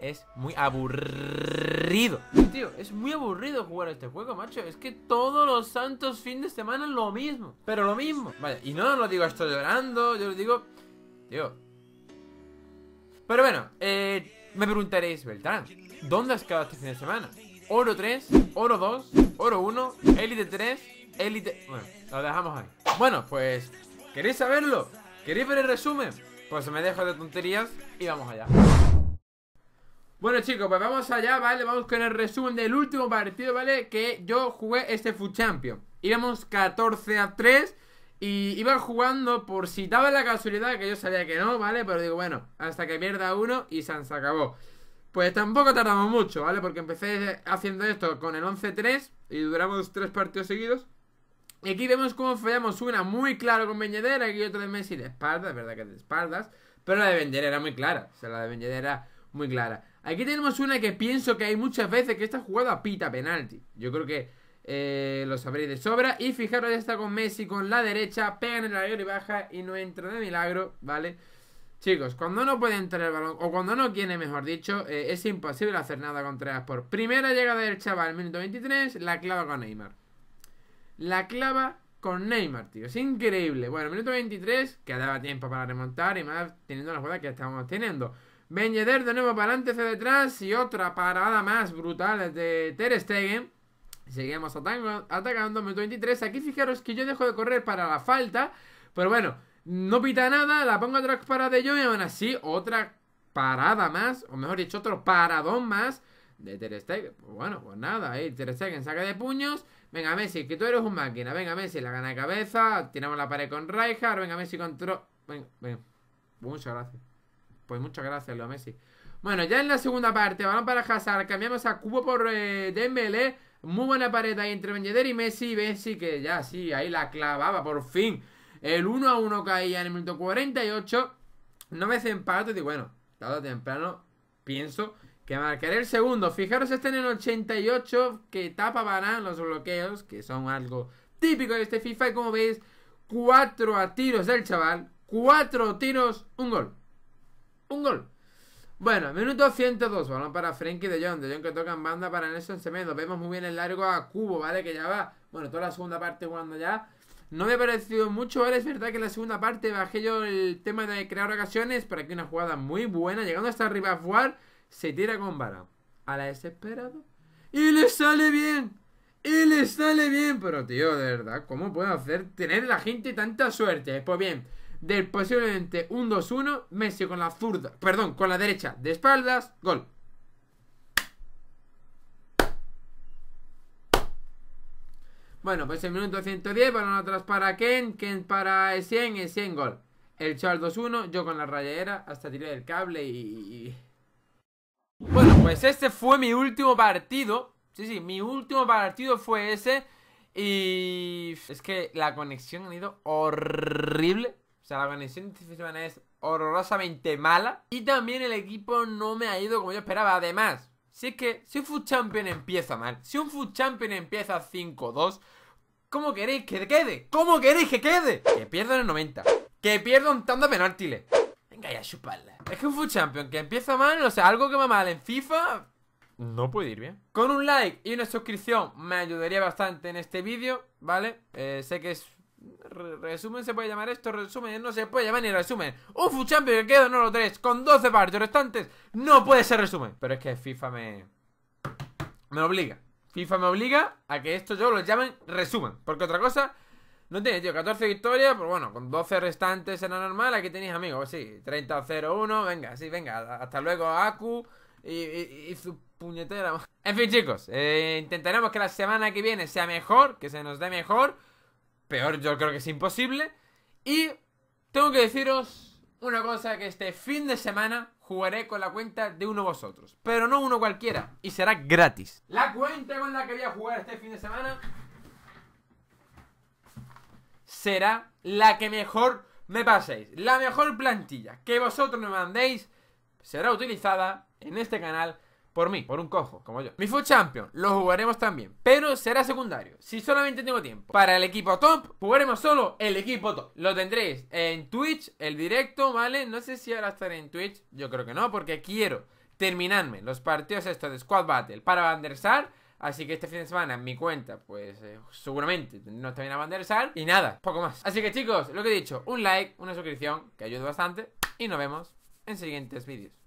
es muy aburrido. Tío, es muy aburrido jugar a este juego, macho. Es que todos los santos fines de semana lo mismo. Pero lo mismo. Vale, y no lo digo estoy llorando, yo lo digo... Tío. Pero bueno, eh, me preguntaréis, Beltrán, ¿dónde has quedado este fin de semana? Oro 3, Oro 2, Oro 1, Elite 3, Elite... Bueno, lo dejamos ahí. Bueno, pues... ¿Queréis saberlo? ¿Queréis ver el resumen? Pues me dejo de tonterías y vamos allá. Bueno chicos, pues vamos allá, ¿vale? Vamos con el resumen del último partido, ¿vale? Que yo jugué este FUT Champion. Íbamos 14 a 3 y iba jugando por si daba la casualidad, que yo sabía que no, ¿vale? Pero digo, bueno, hasta que pierda uno y se acabó. Pues tampoco tardamos mucho, ¿vale? Porque empecé haciendo esto con el 11-3 y duramos tres partidos seguidos. Y aquí vemos cómo fallamos una muy clara con vendedera aquí otro de Messi de espaldas, verdad que de espaldas, pero la de Vendedera era muy clara, o sea, la de vendedera era muy clara. Aquí tenemos una que pienso que hay muchas veces que esta jugada pita penalti. Yo creo que eh, lo sabréis de sobra. Y fijaros, ya está con Messi con la derecha, pegan en la y baja y no entra de milagro, ¿vale? Chicos, cuando no puede entrar el balón, o cuando no quiere, mejor dicho, eh, es imposible hacer nada contra el por primera llegada del chaval, minuto 23, la clava con Neymar. La clava con Neymar, tío, es increíble. Bueno, minuto 23, que daba tiempo para remontar y más teniendo la jugada que estábamos teniendo. Ben de nuevo para adelante hacia detrás y otra parada más brutal de Ter Stegen. Seguimos atacando, atacando minuto 23. Aquí fijaros que yo dejo de correr para la falta, pero bueno, no pita nada, la pongo atrás para De yo y aún así otra parada más, o mejor dicho, otro paradón más de Ter Stegen. Pues bueno, pues nada, ahí Ter Stegen saca de puños. Venga, Messi, que tú eres un máquina. Venga, Messi, la gana de cabeza. Tiramos la pared con Rijkaard. Venga, Messi, control. Venga, venga. Muchas gracias. Pues muchas gracias, Leo Messi. Bueno, ya en la segunda parte, balón para Hazard. Cambiamos a Cubo por eh, Dembélé. Muy buena pared ahí entre Benjeder y Messi. Messi que ya sí, ahí la clavaba por fin. El 1 a 1 caía en el minuto 48. No me hace empate. Y bueno, dado temprano pienso que marcaré el segundo. Fijaros, este en el 88 que tapa los bloqueos, que son algo típico de este FIFA. Y como veis, Cuatro a tiros del chaval. Cuatro tiros, un gol. Un gol. Bueno, minuto 102, balón para Frenkie de Jong, de Jong que toca en banda para Nelson Semedo, vemos muy bien el largo a Cubo, ¿vale? Que ya va, bueno, toda la segunda parte jugando ya, no me ha parecido mucho, ¿vale? Es verdad que en la segunda parte bajé yo el tema de crear ocasiones, Para que una jugada muy buena, llegando hasta arriba a jugar, se tira con vara, a la desesperada y le sale bien, y le sale bien, pero tío, de verdad, ¿cómo puedo hacer tener la gente tanta suerte? Pues bien, del posiblemente un 2-1. Messi con la zurda, perdón, con la derecha de espaldas, gol. Bueno, pues el minuto 110, Para atrás para Ken, Ken para E100, gol. El chaval 2-1, yo con la rayadera hasta tiré el cable y... Bueno, pues este fue mi último partido. Sí, sí, mi último partido fue ese. Y... Es que la conexión ha ido horrible. O sea, la conexión de semana es horrorosamente mala. Y también el equipo no me ha ido como yo esperaba. Además, si es que si un Food Champion empieza mal, si un Food Champion empieza 5-2, ¿cómo queréis que quede? ¿Cómo queréis que quede? Que pierdo en el 90. Que pierdo un tanto penáltiles. Venga ya, chuparla. Es que un Food Champion que empieza mal, o sea, algo que va mal en FIFA, no puede ir bien. Con un like y una suscripción me ayudaría bastante en este vídeo, ¿vale? Eh, sé que es Resumen se puede llamar esto, resumen no se puede llamar ni resumen. Un que queda en oro 3 con 12 partidos restantes no puede ser resumen. Pero es que FIFA me. me obliga. FIFA me obliga a que esto yo lo llamen resumen. Porque otra cosa no tiene, tío. 14 victorias, pues bueno, con 12 restantes era normal. Aquí tenéis amigos, pues sí. 30-0-1, venga, sí, venga. Hasta luego, Aku y, su puñetera. En fin, chicos, eh, intentaremos que la semana que viene sea mejor, que se nos dé mejor peor yo creo que es imposible. Y tengo que deciros una cosa, que este fin de semana jugaré con la cuenta de uno de vosotros. Pero no uno cualquiera, y será gratis. La cuenta con la que voy a jugar este fin de semana será la que mejor me paséis. La mejor plantilla que vosotros me mandéis será utilizada en este canal por mí, por un cojo, como yo. Mi Food Champion lo jugaremos también, pero será secundario. Si solamente tengo tiempo para el equipo top, jugaremos solo el equipo top. Lo tendréis en Twitch, el directo, ¿vale? No sé si ahora estaré en Twitch. Yo creo que no, porque quiero terminarme los partidos estos de Squad Battle para bandersar. Así que este fin de semana en mi cuenta, pues eh, seguramente no estaré a bandersar. Y nada, poco más. Así que chicos, lo que he dicho, un like, una suscripción, que ayuda bastante. Y nos vemos en siguientes vídeos.